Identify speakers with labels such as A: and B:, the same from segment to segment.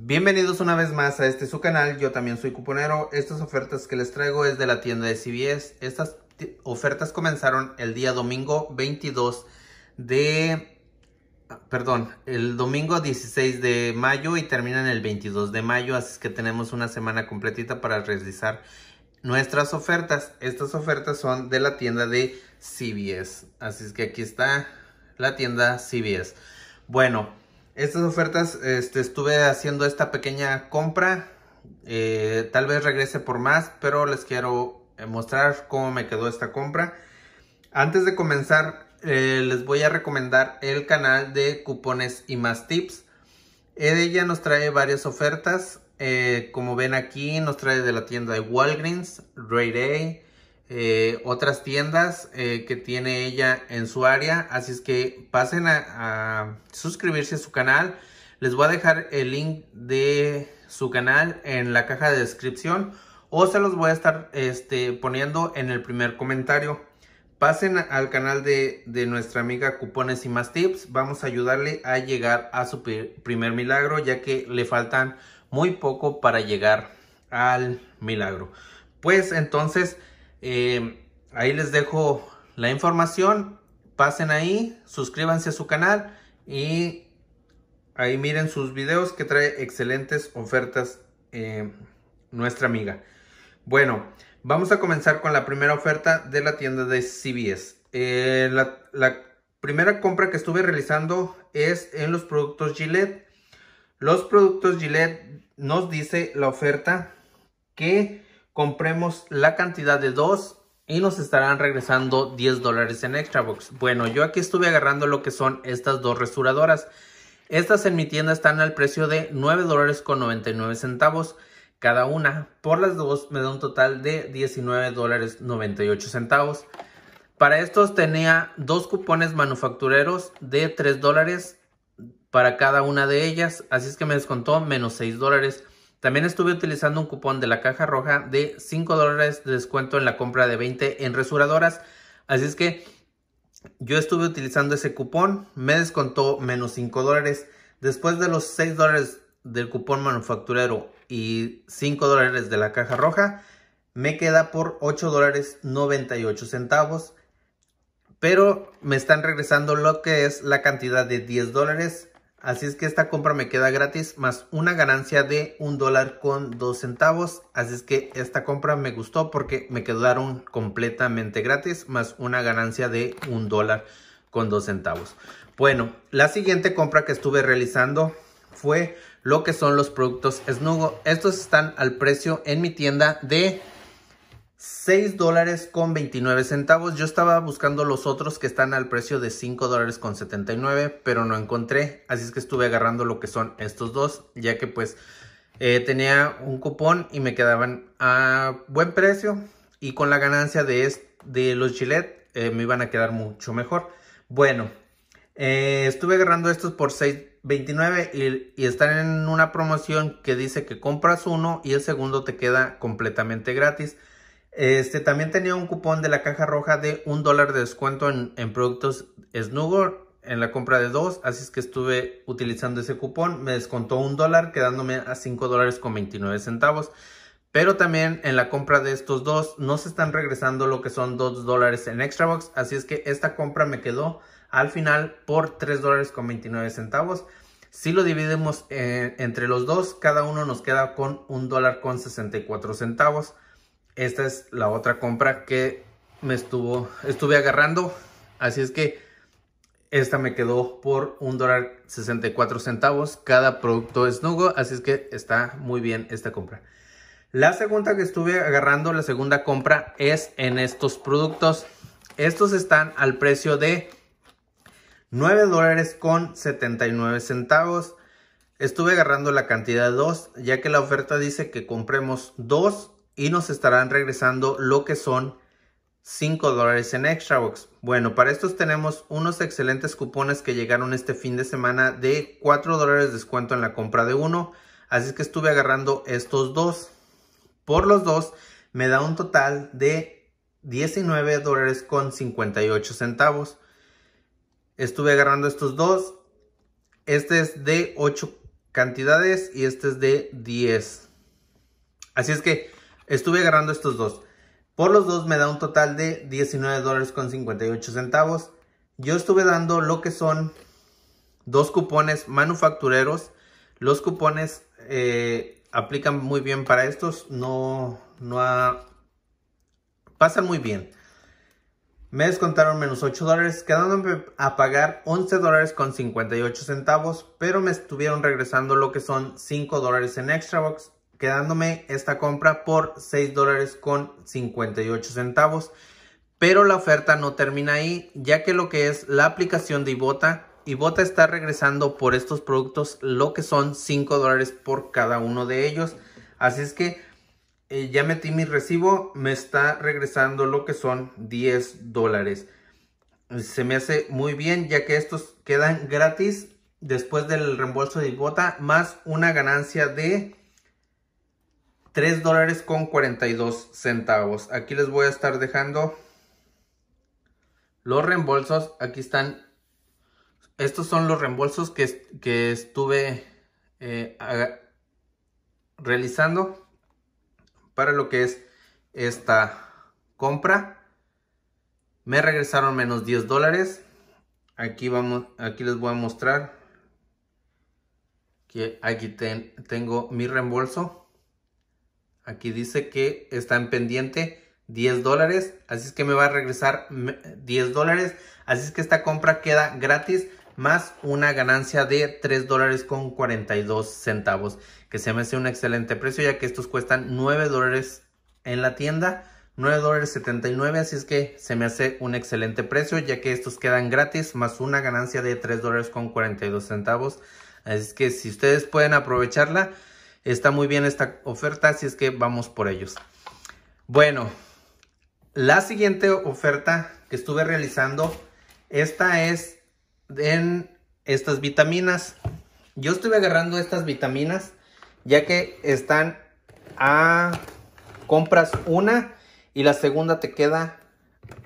A: Bienvenidos una vez más a este su canal, yo también soy cuponero. Estas ofertas que les traigo es de la tienda de CBS. Estas ofertas comenzaron el día domingo 22 de... Perdón, el domingo 16 de mayo y terminan el 22 de mayo, así que tenemos una semana completita para realizar nuestras ofertas. Estas ofertas son de la tienda de CBS, así es que aquí está la tienda CBS. Bueno, estas ofertas, este, estuve haciendo esta pequeña compra. Eh, tal vez regrese por más, pero les quiero eh, mostrar cómo me quedó esta compra. Antes de comenzar, eh, les voy a recomendar el canal de cupones y más tips. Ella nos trae varias ofertas. como ven aquí, nos trae de la tienda de Walgreens, Ray ray-ray eh, otras tiendas eh, que tiene ella en su área. Así es que pasen a, suscribirse a su canal. Les voy a dejar el link de su canal en la caja de descripción o se los voy a estar este, poniendo en el primer comentario. Pasen al canal de, de nuestra amiga Cupones y Más Tips. Vamos a ayudarle a llegar a su primer milagro ya que le faltan muy poco para llegar al milagro. Pues entonces eh, ahí les dejo la información. Pasen ahí, suscríbanse a su canal y ahí miren sus videos que trae excelentes ofertas eh, nuestra amiga. Bueno, vamos a comenzar con la primera oferta de la tienda de CBS. Eh, la, la primera compra que estuve realizando es en los productos Gillette. Los productos Gillette nos dice la oferta que compremos la cantidad de dos y nos estarán regresando 10 dólares en extra box. Bueno, yo aquí estuve agarrando lo que son estas dos resuradoras. Estas en mi tienda están al precio de 9 dólares con 99 centavos cada una. Por las dos me da un total de 19 dólares 98 centavos. Para estos tenía dos cupones manufactureros de 3 dólares para cada una de ellas. Así es que me descontó menos 6 dólares. También estuve utilizando un cupón de la caja roja de 5 dólares de descuento en la compra de 20 en resuradoras. Así es que yo estuve utilizando ese cupón, me descontó menos 5 dólares. Después de los 6 dólares del cupón manufacturero y 5 dólares de la caja roja, me queda por 8 dólares 98 centavos. Pero me están regresando lo que es la cantidad de 10 dólares Así es que esta compra me queda gratis más una ganancia de un dólar con dos centavos. Así es que esta compra me gustó porque me quedaron completamente gratis más una ganancia de un dólar con dos centavos. Bueno, la siguiente compra que estuve realizando fue lo que son los productos Snugo. Estos están al precio en mi tienda de 6 dólares con 29 centavos. Yo estaba buscando los otros que están al precio de 5 dólares con 79, pero no encontré. Así es que estuve agarrando lo que son estos dos, ya que pues eh, tenía un cupón y me quedaban a buen precio. Y con la ganancia de, de los Gillette eh, me iban a quedar mucho mejor. Bueno, eh, estuve agarrando estos por 6.29 y, están en una promoción que dice que compras uno y el segundo te queda completamente gratis. Este, también tenía un cupón de la caja roja de un dólar de descuento en, productos Snuggle en la compra de dos, así es que estuve utilizando ese cupón, me descontó un dólar quedándome a 5 dólares con 29 centavos. Pero también en la compra de estos dos no se están regresando lo que son 2 dólares en extra box, así es que esta compra me quedó al final por tres dólares con 29 centavos. Si lo dividimos eh, entre los dos, cada uno nos queda con un dólar con 64 centavos esta es la otra compra que me estuvo, estuve agarrando. Así es que esta me quedó por $1.64 centavos. Cada producto es así es que está muy bien esta compra. La segunda que estuve agarrando, la segunda compra es en estos productos. Estos están al precio de 9 dólares con 79 centavos. Estuve agarrando la cantidad de 2, ya que la oferta dice que compremos 2 y nos estarán regresando lo que son 5 dólares en box. Bueno, para estos tenemos unos excelentes cupones que llegaron este fin de semana de 4 dólares descuento en la compra de uno. Así es que estuve agarrando estos dos. Por los dos me da un total de 19 dólares con 58 centavos. Estuve agarrando estos dos. Este es de 8 cantidades y este es de 10. Así es que Estuve agarrando estos dos. Por los dos me da un total de $19.58. dólares con Yo estuve dando lo que son dos cupones manufactureros. Los cupones eh, aplican muy bien para estos. No, no pasan muy bien. Me descontaron menos 8 dólares, quedándome a pagar $11.58. dólares con pero me estuvieron regresando lo que son 5 dólares en Extra Box quedándome esta compra por 6 dólares con 58 centavos. Pero la oferta no termina ahí, ya que lo que es la aplicación de Ibota, Ibota está regresando por estos productos lo que son 5 dólares por cada uno de ellos. Así es que eh, ya metí mi recibo, me está regresando lo que son 10 dólares. Se me hace muy bien, ya que estos quedan gratis después del reembolso de Ibota, más una ganancia de 3 dólares con 42 centavos. Aquí les voy a estar dejando los reembolsos. Aquí están. Estos son los reembolsos que, que estuve eh, realizando para lo que es esta compra. Me regresaron menos 10 dólares. Aquí, vamos, aquí les voy a mostrar que aquí tengo mi reembolso Aquí dice que está en pendiente 10 dólares. Así es que me va a regresar 10 dólares. Así es que esta compra queda gratis más una ganancia de 3 dólares con 42 centavos. Que se me hace un excelente precio ya que estos cuestan 9 dólares en la tienda. 9 dólares 79, así es que se me hace un excelente precio ya que estos quedan gratis más una ganancia de 3 dólares con 42 centavos. Así es que si ustedes pueden aprovecharla, Está muy bien esta oferta, así es que vamos por ellos. Bueno, la siguiente oferta que estuve realizando, esta es en estas vitaminas. Yo estuve agarrando estas vitaminas ya que están a compras una y la segunda te queda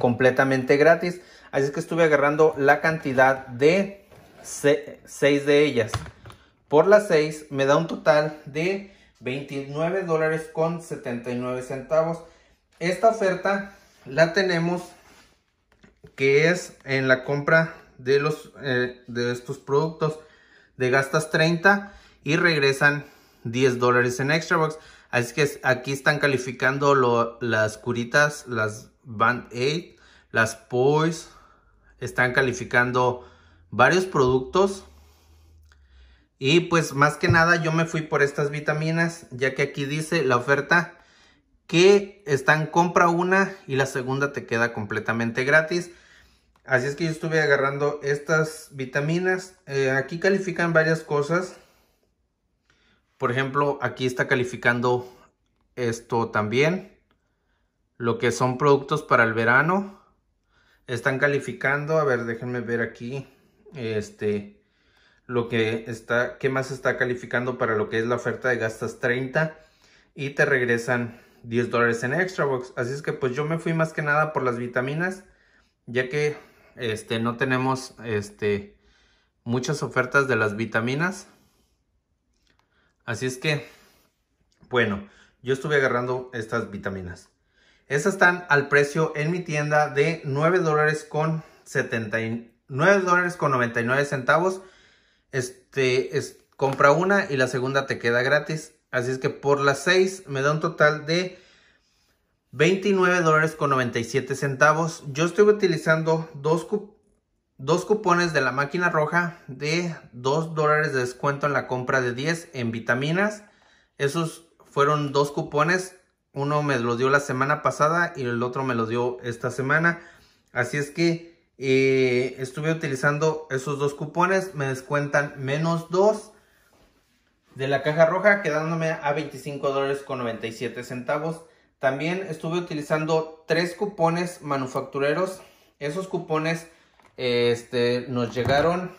A: completamente gratis. Así es que estuve agarrando la cantidad de seis de ellas por las 6 me da un total de 29 dólares con 79 centavos. Esta oferta la tenemos que es en la compra de, los, eh, de estos productos. De gastas 30 y regresan 10 dólares en extra box. Así que aquí están calificando las curitas, las Band 8 las Poise. Están calificando varios productos y pues más que nada yo me fui por estas vitaminas, ya que aquí dice la oferta que están compra una y la segunda te queda completamente gratis. Así es que yo estuve agarrando estas vitaminas. Eh, aquí califican varias cosas. Por ejemplo, aquí está calificando esto también. Lo que son productos para el verano. Están calificando, a ver, déjenme ver aquí. Este, lo que está, qué más está calificando para lo que es la oferta de gastas 30 y te regresan 10 dólares en extra box. Así es que pues yo me fui más que nada por las vitaminas, ya que este, no tenemos este, muchas ofertas de las vitaminas. Así es que, bueno, yo estuve agarrando estas vitaminas. esas están al precio en mi tienda de 9 dólares con 79 dólares con 99 centavos este, es, compra una y la segunda te queda gratis. Así es que por las seis me da un total de 29 dólares con 97 centavos. Yo estoy utilizando dos, dos cupones de la máquina roja de 2 dólares de descuento en la compra de 10 en vitaminas. Esos fueron dos cupones. Uno me los dio la semana pasada y el otro me los dio esta semana. Así es que eh, estuve utilizando esos dos cupones, me descuentan menos dos de la caja roja, quedándome a 25 dólares con 97 centavos. También estuve utilizando tres cupones manufactureros. Esos cupones este, nos llegaron,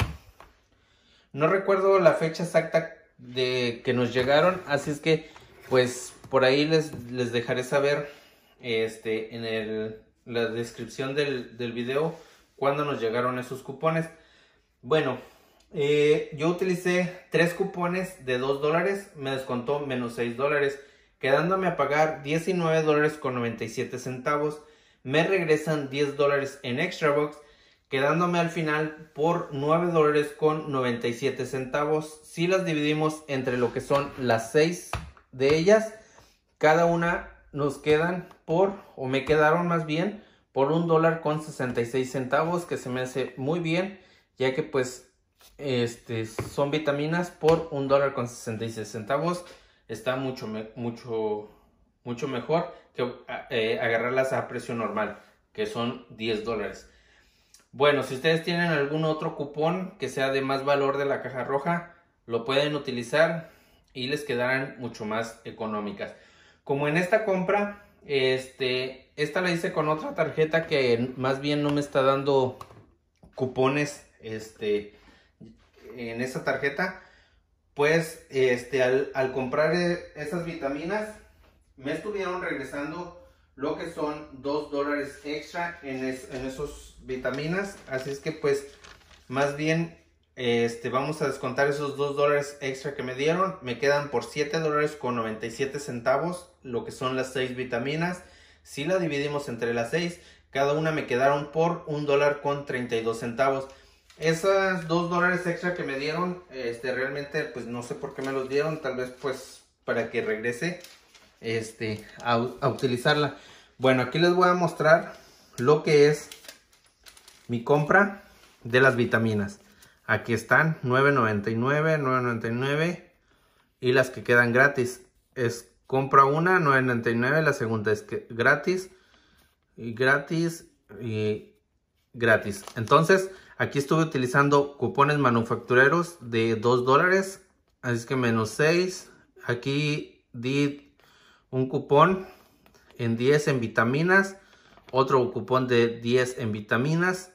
A: no recuerdo la fecha exacta de que nos llegaron, así es que pues por ahí les, les dejaré saber este, en la descripción del, del video cuando nos llegaron esos cupones. Bueno, eh, yo utilicé tres cupones de 2 dólares, me descontó menos 6 dólares, quedándome a pagar 19 dólares con 97 centavos. Me regresan 10 dólares en extra box, quedándome al final por 9 dólares con 97 centavos. Si las dividimos entre lo que son las 6 de ellas, cada una nos quedan por, o me quedaron más bien, por un dólar con 66 centavos que se me hace muy bien ya que pues este son vitaminas por un dólar con 66 centavos está mucho mucho mucho mejor que eh, agarrarlas a precio normal que son 10 dólares bueno si ustedes tienen algún otro cupón que sea de más valor de la caja roja lo pueden utilizar y les quedarán mucho más económicas como en esta compra este, esta la hice con otra tarjeta que más bien no me está dando cupones, este, en esa tarjeta. Pues, este, al, comprar eh, esas vitaminas, me estuvieron regresando lo que son 2 dólares extra en, es, en esos vitaminas. Así es que, pues, más bien este, vamos a descontar esos 2 dólares extra que me dieron. Me quedan por 7 dólares con 97 centavos, lo que son las 6 vitaminas. Si la dividimos entre las 6, cada una me quedaron por 1 dólar con 32 centavos. Esas 2 dólares extra que me dieron, este, realmente pues no sé por qué me los dieron, tal vez pues para que regrese este, a utilizarla. Bueno, aquí les voy a mostrar lo que es mi compra de las vitaminas. Aquí están, 9.99, 9.99 y las que quedan gratis. Es compra una, 9.99, la segunda es gratis y gratis y gratis. Entonces, aquí estuve utilizando cupones manufactureros de 2 dólares, así que menos 6. Aquí di un cupón en 10 en vitaminas, otro cupón de 10 en vitaminas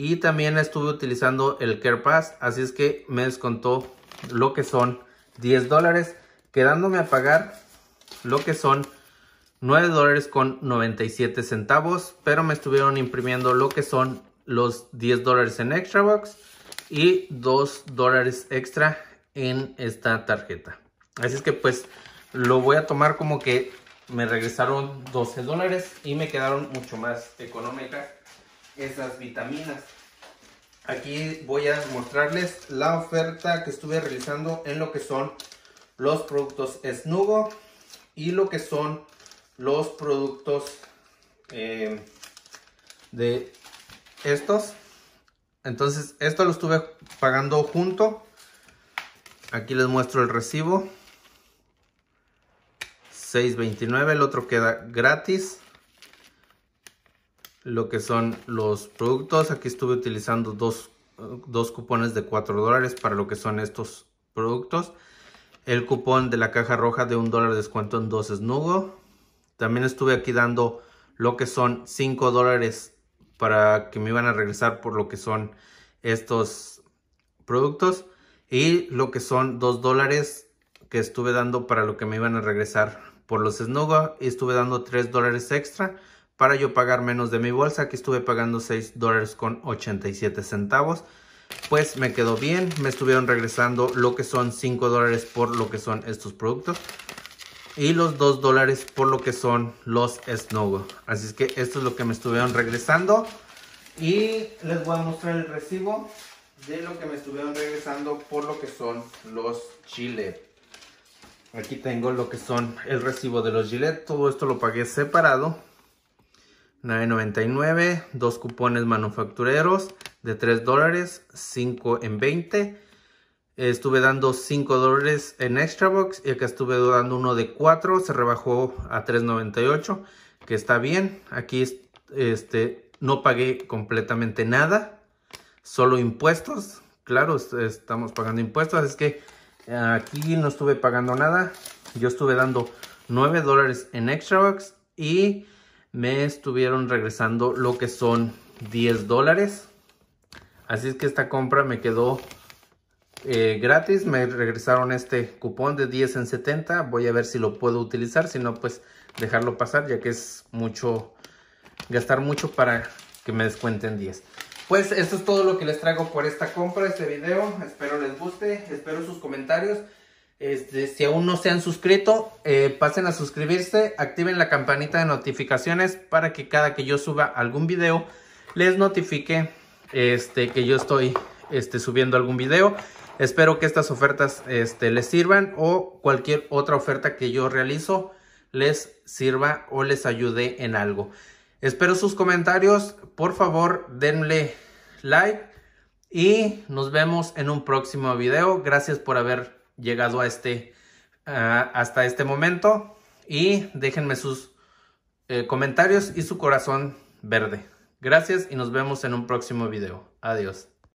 A: y también estuve utilizando el Care Pass. Así es que me descontó lo que son 10 dólares. Quedándome a pagar lo que son 9 dólares con 97 centavos. Pero me estuvieron imprimiendo lo que son los 10 dólares en Extra Box. Y 2 dólares extra en esta tarjeta. Así es que pues lo voy a tomar como que me regresaron 12 dólares y me quedaron mucho más económicas esas vitaminas. Aquí voy a mostrarles la oferta que estuve realizando en lo que son los productos Snugo y lo que son los productos eh, de estos. Entonces, esto lo estuve pagando junto. Aquí les muestro el recibo. 6.29, el otro queda gratis lo que son los productos. Aquí estuve utilizando dos, dos cupones de 4 dólares para lo que son estos productos. El cupón de la caja roja de un dólar de descuento en dos snugo. También estuve aquí dando lo que son 5 dólares para que me iban a regresar por lo que son estos productos. Y lo que son 2 dólares que estuve dando para lo que me iban a regresar por los snugo. Y estuve dando 3 dólares extra para yo pagar menos de mi bolsa, que estuve pagando 6 dólares con 87 centavos. Pues me quedó bien, me estuvieron regresando lo que son 5 dólares por lo que son estos productos y los 2 dólares por lo que son los Snow. Así es que esto es lo que me estuvieron regresando y les voy a mostrar el recibo de lo que me estuvieron regresando por lo que son los Chile. Aquí tengo lo que son el recibo de los Gillette, todo esto lo pagué separado 9.99, dos cupones manufactureros de 3 dólares, 5 en 20. Estuve dando 5 dólares en Extra Box y acá estuve dando uno de 4, se rebajó a 3.98, que está bien. Aquí este, no pagué completamente nada, solo impuestos. Claro, estamos pagando impuestos, es que eh, aquí no estuve pagando nada. Yo estuve dando 9 dólares en Extra Box y me estuvieron regresando lo que son 10 dólares. Así es que esta compra me quedó eh, gratis. Me regresaron este cupón de 10 en 70. Voy a ver si lo puedo utilizar. Si no, pues dejarlo pasar ya que es mucho, gastar mucho para que me descuenten 10. Pues esto es todo lo que les traigo por esta compra, este video. Espero les guste, espero sus comentarios. Este, si aún no se han suscrito, eh, pasen a suscribirse, activen la campanita de notificaciones para que cada que yo suba algún video les notifique este, que yo estoy este, subiendo algún video. Espero que estas ofertas les sirvan o cualquier otra oferta que yo realizo les sirva o les ayude en algo. Espero sus comentarios. Por favor, denle like y nos vemos en un próximo video. Gracias por haber llegado a este, hasta este momento. Y déjenme sus eh, comentarios y su corazón verde. Gracias y nos vemos en un próximo video. Adiós.